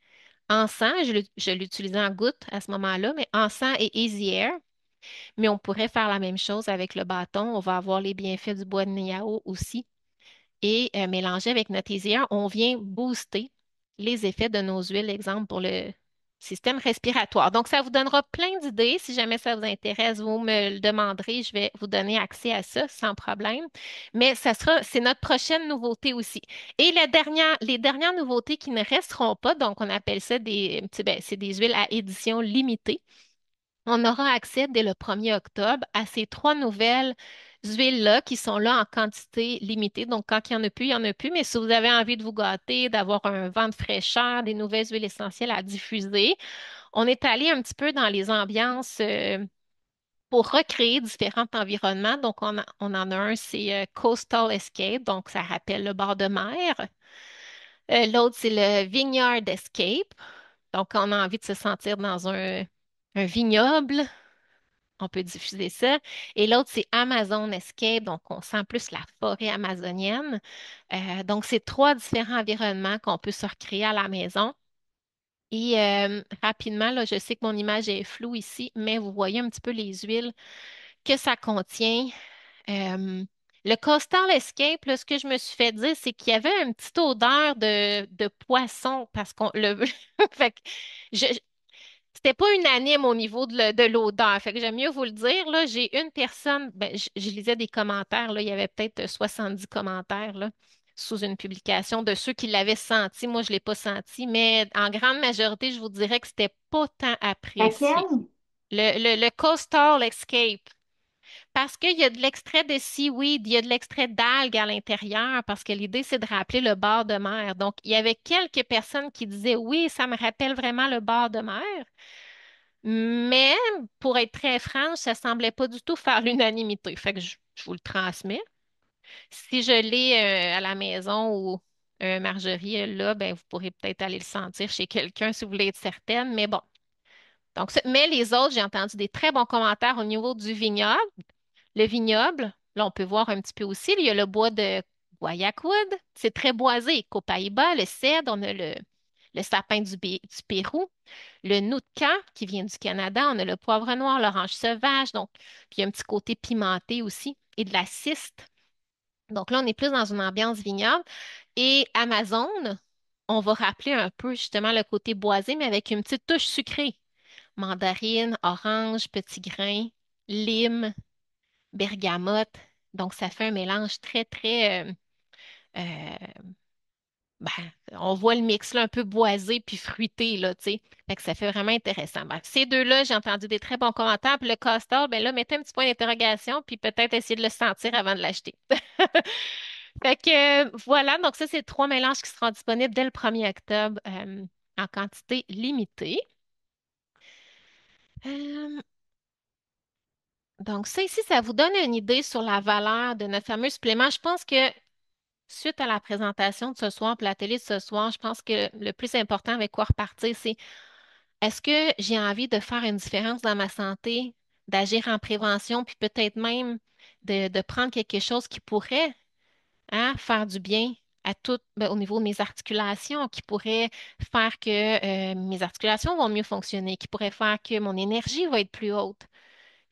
En sang, je l'utilisais en goutte à ce moment-là, mais en sang et Easy Air. Mais on pourrait faire la même chose avec le bâton. On va avoir les bienfaits du bois de Niao aussi. Et euh, mélanger avec notre Easy Air, on vient booster les effets de nos huiles, exemple, pour le système respiratoire. Donc, ça vous donnera plein d'idées. Si jamais ça vous intéresse, vous me le demanderez. Je vais vous donner accès à ça sans problème. Mais ça sera, c'est notre prochaine nouveauté aussi. Et les dernières nouveautés qui ne resteront pas, donc on appelle ça des, ben, c'est des huiles à édition limitée. On aura accès dès le 1er octobre à ces trois nouvelles huiles-là qui sont là en quantité limitée. Donc, quand il n'y en a plus, il n'y en a plus. Mais si vous avez envie de vous gâter, d'avoir un vent de fraîcheur, des nouvelles huiles essentielles à diffuser, on est allé un petit peu dans les ambiances euh, pour recréer différents environnements. Donc, on, on en a un, c'est euh, Coastal Escape, donc ça rappelle le bord de mer. Euh, l'autre, c'est le Vineyard Escape. Donc, on a envie de se sentir dans un, un vignoble on peut diffuser ça. Et l'autre, c'est Amazon Escape, donc on sent plus la forêt amazonienne. Euh, donc, c'est trois différents environnements qu'on peut se recréer à la maison. Et euh, rapidement, là, je sais que mon image est floue ici, mais vous voyez un petit peu les huiles que ça contient. Euh, le Coastal Escape, ce que je me suis fait dire, c'est qu'il y avait une petite odeur de, de poisson parce qu'on le [laughs] fait c'était pas unanime au niveau de, l'odeur. Fait que j'aime mieux vous le dire. Là, j'ai une personne, ben, je, lisais des commentaires, là, il y avait peut-être 70 euh, commentaires sous une publication de ceux qui l'avaient senti. Moi, je ne l'ai pas senti, mais en grande majorité, je vous dirais que c'était pas tant apprécié. le, le Coastal Escape parce qu'il y a de l'extrait de seaweed, il y a de l'extrait d'algues à l'intérieur, parce que l'idée, c'est de rappeler le bord de mer. Donc, il y avait quelques personnes qui disaient oui, ça me rappelle vraiment le bord de mer. Mais pour être très franche, ça semblait pas du tout faire l'unanimité. Fait que je, vous le transmets. Si je l'ai euh, à la maison ou euh, Marjorie là, ben, vous pourrez peut-être aller le sentir chez quelqu'un si vous voulez être certaine. Mais bon, donc, mais les autres, j'ai entendu des très bons commentaires au niveau du vignoble. Le vignoble, là, on peut voir un petit peu aussi, il y a le bois de Guayaquil, c'est très boisé. Copaïba, le cèdre, on a le, le sapin du, Pérou, le noutka qui vient du Canada, on a le poivre noir, l'orange sauvage, donc puis il y a un petit côté pimenté aussi et de la ciste. Donc là, on est plus dans une ambiance vignoble. Et Amazon, on va rappeler un peu justement le côté boisé, mais avec une petite touche sucrée mandarine, orange, petit grain, lime, bergamote. Donc, ça fait un mélange très, très. Euh, euh, ben, on voit le mix là, un peu boisé puis fruité, là, tu sais. que ça fait vraiment intéressant. Ben, ces deux-là, j'ai entendu des très bons commentaires. Puis le castor, ben là, mettez un petit point d'interrogation, puis peut-être essayer de le sentir avant de l'acheter. [laughs] fait que voilà, donc ça, c'est trois mélanges qui seront disponibles dès le 1er octobre euh, en quantité limitée. Euh, donc, ça ici, ça vous donne une idée sur la valeur de notre fameux supplément. Je pense que suite à la présentation de ce soir, pour la télé de ce soir, je pense que le plus important avec quoi repartir, c'est est-ce que j'ai envie de faire une différence dans ma santé, d'agir en prévention, puis peut-être même de, prendre quelque chose qui pourrait hein, faire du bien à tout, ben, au niveau de mes articulations qui pourrait faire que euh, mes articulations vont mieux fonctionner, qui pourraient faire que mon énergie va être plus haute.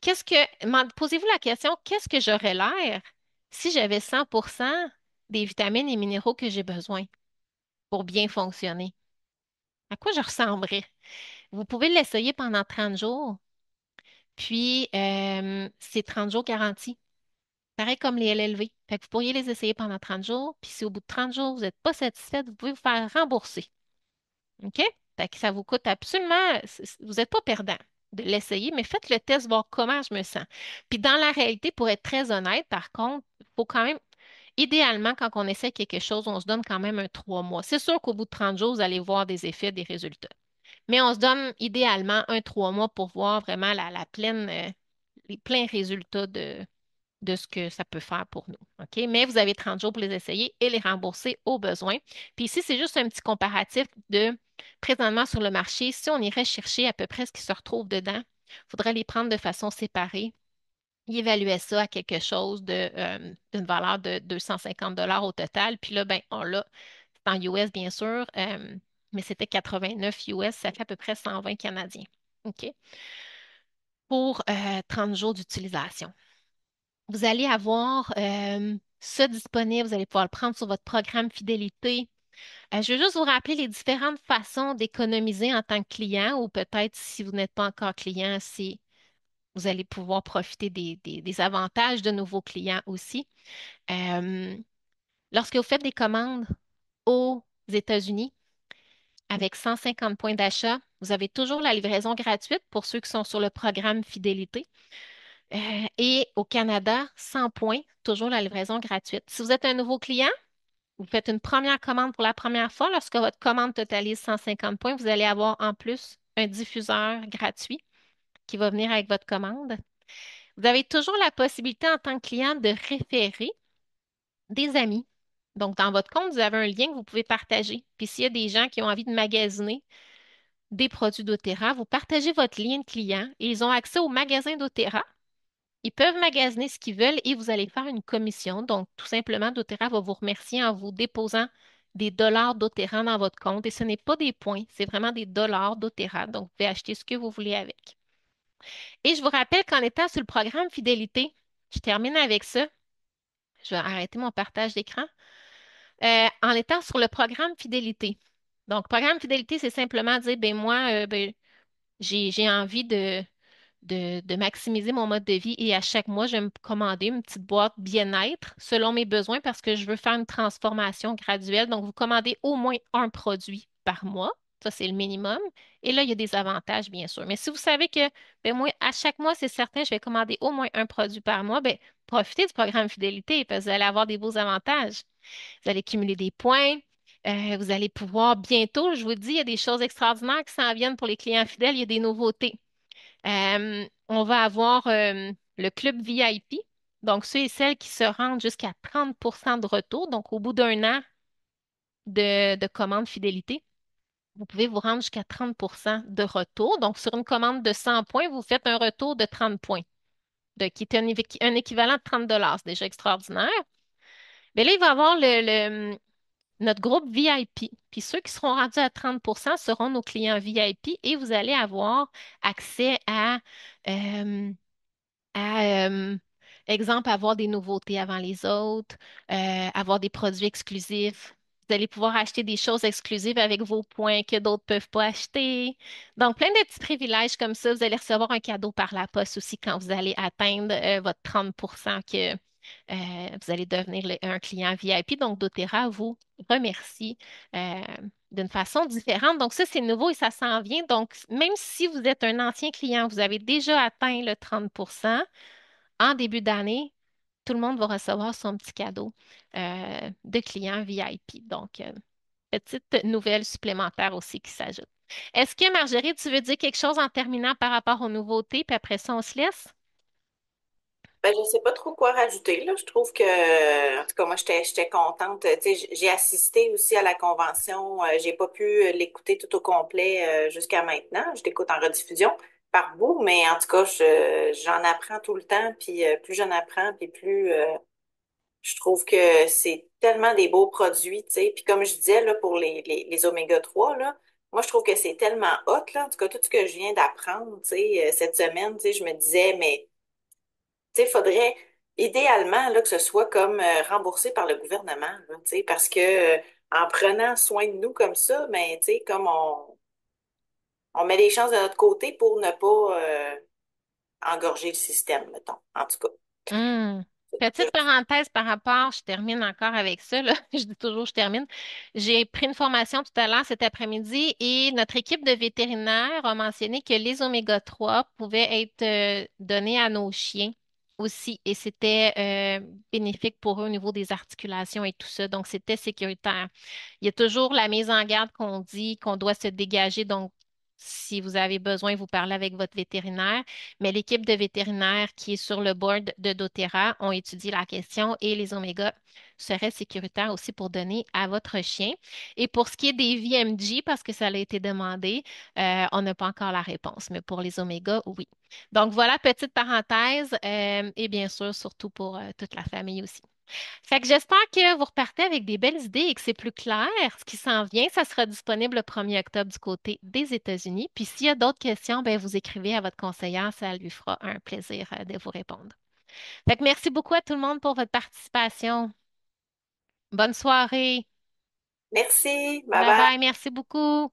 Qu'est-ce que, posez-vous la question, qu'est-ce que j'aurais l'air si j'avais 100% des vitamines et minéraux que j'ai besoin pour bien fonctionner? À quoi je ressemblerais? Vous pouvez l'essayer pendant 30 jours, puis euh, c'est 30 jours garantis. Pareil comme les LLV. vous pourriez les essayer pendant 30 jours, puis si au bout de 30 jours, vous n'êtes pas satisfait, vous pouvez vous faire rembourser. OK? que ça vous coûte absolument, vous n'êtes pas perdant de l'essayer, mais faites le test, voir comment je me sens. Puis dans la réalité, pour être très honnête, par contre, il faut quand même, idéalement, quand on essaie quelque chose, on se donne quand même un trois mois. C'est sûr qu'au bout de 30 jours, vous allez voir des effets, des résultats. Mais on se donne idéalement un trois mois pour voir vraiment la, pleine, euh, les pleins résultats de, de ce que ça peut faire pour nous. Mais vous avez 30 jours pour les essayer et les rembourser au besoin. Puis ici, c'est juste un petit comparatif de présentement sur le marché. Si on irait chercher à peu près ce qui se retrouve dedans, il faudrait les prendre de façon séparée. Il évaluait ça à quelque chose euh, d'une valeur de 250 au total. Puis là, ben, on l'a. C'est en US, bien sûr, euh, mais c'était 89 US, ça fait à peu près 120 Canadiens. OK? Pour 30 euh, jours d'utilisation vous allez avoir euh, ça disponible. Vous allez pouvoir le prendre sur votre programme fidélité. Euh, je veux juste vous rappeler les différentes façons d'économiser en tant que client ou peut-être si vous n'êtes pas encore client, si vous allez pouvoir profiter des, avantages de nouveaux clients aussi. Euh, lorsque vous faites des commandes aux États-Unis, avec 150 points d'achat, vous avez toujours la livraison gratuite pour ceux qui sont sur le programme fidélité. Euh, et au Canada, 100 points, toujours la livraison gratuite. Si vous êtes un nouveau client, vous faites une première commande pour la première fois. Lorsque votre commande totalise 150 points, vous allez avoir en plus un diffuseur gratuit qui va venir avec votre commande. Vous avez toujours la possibilité en tant que client de référer des amis. Donc, dans votre compte, vous avez un lien que vous pouvez partager. Puis s'il y a des gens qui ont envie de magasiner des produits d'OTERA, vous partagez votre lien de client et ils ont accès au magasin doTERRA ils peuvent magasiner ce qu'ils veulent et vous allez faire une commission. Donc, tout simplement, doTERRA va vous remercier en vous déposant des dollars doTERRA dans votre compte. Et ce n'est pas des points, c'est vraiment des dollars doTERRA. Donc, vous pouvez acheter ce que vous voulez avec. Et je vous rappelle qu'en étant sur le programme Fidélité, je termine avec ça. Je vais arrêter mon partage d'écran. Euh, en étant sur le programme Fidélité. Donc, programme Fidélité, c'est simplement dire, ben moi, euh, ben, j'ai envie de, de, maximiser mon mode de vie et à chaque mois, je vais me commander une petite boîte bien-être selon mes besoins parce que je veux faire une transformation graduelle. Donc, vous commandez au moins un produit par mois. Ça, c'est le minimum. Et là, il y a des avantages, bien sûr. Mais si vous savez que, ben, moi, à chaque mois, c'est certain, je vais commander au moins un produit par mois, ben, profitez du programme Fidélité parce que vous allez avoir des beaux avantages. Vous allez cumuler des points. Euh, vous allez pouvoir bientôt, je vous dis, il y a des choses extraordinaires qui s'en viennent pour les clients fidèles. Il y a des nouveautés. Euh, on va avoir euh, le club VIP. Donc, ceux et celles qui se rendent jusqu'à 30 de retour, donc au bout d'un an de, de commande fidélité, vous pouvez vous rendre jusqu'à 30 de retour. Donc, sur une commande de 100 points, vous faites un retour de 30 points, de, qui est un, équivalent de 30 C'est déjà extraordinaire. Mais là, il va y avoir le, notre groupe VIP. Puis ceux qui seront rendus à 30 seront nos clients VIP et vous allez avoir accès à, euh, euh, exemple, avoir des nouveautés avant les autres, euh, avoir des produits exclusifs. Vous allez pouvoir acheter des choses exclusives avec vos points que d'autres ne peuvent pas acheter. Donc, plein de petits privilèges comme ça. Vous allez recevoir un cadeau par la poste aussi quand vous allez atteindre votre 30 que, euh, vous allez devenir un client VIP. Donc, doTERRA vous remercie euh, d'une façon différente. Donc, ça, c'est nouveau et ça s'en vient. Donc, même si vous êtes un ancien client, vous avez déjà atteint le 30 en début d'année, tout le monde va recevoir son petit cadeau euh, de client VIP. Donc, petite nouvelle supplémentaire aussi qui s'ajoute. Est-ce que Marjorie, tu veux dire quelque chose en terminant par rapport aux nouveautés, puis après ça, on se laisse? Ben, je sais pas trop quoi rajouter, là. Je trouve que, en tout cas, moi, j'étais, contente. j'ai assisté aussi à la convention. Euh, j'ai pas pu euh, l'écouter tout au complet euh, jusqu'à maintenant. Je l'écoute en rediffusion par bout, mais en tout cas, je, j'en apprends tout le temps. Puis plus j'en apprends, puis plus je trouve que c'est tellement des beaux produits, tu Puis comme je disais, là, pour les, les, les oméga 3, là, moi, je trouve que c'est tellement hot, là. En tout cas, tout ce que je viens d'apprendre, tu cette semaine, tu je me disais, mais il faudrait idéalement là, que ce soit comme euh, remboursé par le gouvernement, parce que euh, en prenant soin de nous comme ça, mais ben, comme on, met les chances de notre côté pour ne pas euh, engorger le système, mettons, en tout cas. Mmh. Petite parenthèse par rapport, je termine encore avec ça, [laughs] je dis toujours je termine. J'ai pris une formation tout à l'heure cet après-midi et notre équipe de vétérinaires a mentionné que les oméga 3 pouvaient être donnés à nos chiens aussi. Et c'était euh, bénéfique pour eux au niveau des articulations et tout ça. Donc, c'était sécuritaire. Il y a toujours la mise en garde qu'on dit qu'on doit se dégager, donc si vous avez besoin, vous parlez avec votre vétérinaire. Mais l'équipe de vétérinaires qui est sur le board de doTERRA ont étudié la question et les oméga seraient sécuritaires aussi pour donner à votre chien. Et pour ce qui est des VMG, parce que ça a été demandé, euh, on n'a pas encore la réponse, mais pour les oméga, oui. Donc voilà, petite parenthèse, euh, et bien sûr, surtout pour euh, toute la famille aussi. Fait que j'espère que vous repartez avec des belles idées et que c'est plus clair ce qui s'en vient. Ça sera disponible le 1er octobre du côté des États-Unis. Puis s'il y a d'autres questions, ben, vous écrivez à votre conseillère, ça lui fera un plaisir euh, de vous répondre. Fait que merci beaucoup à tout le monde pour votre participation. Bonne soirée. Merci. bye. bye merci beaucoup.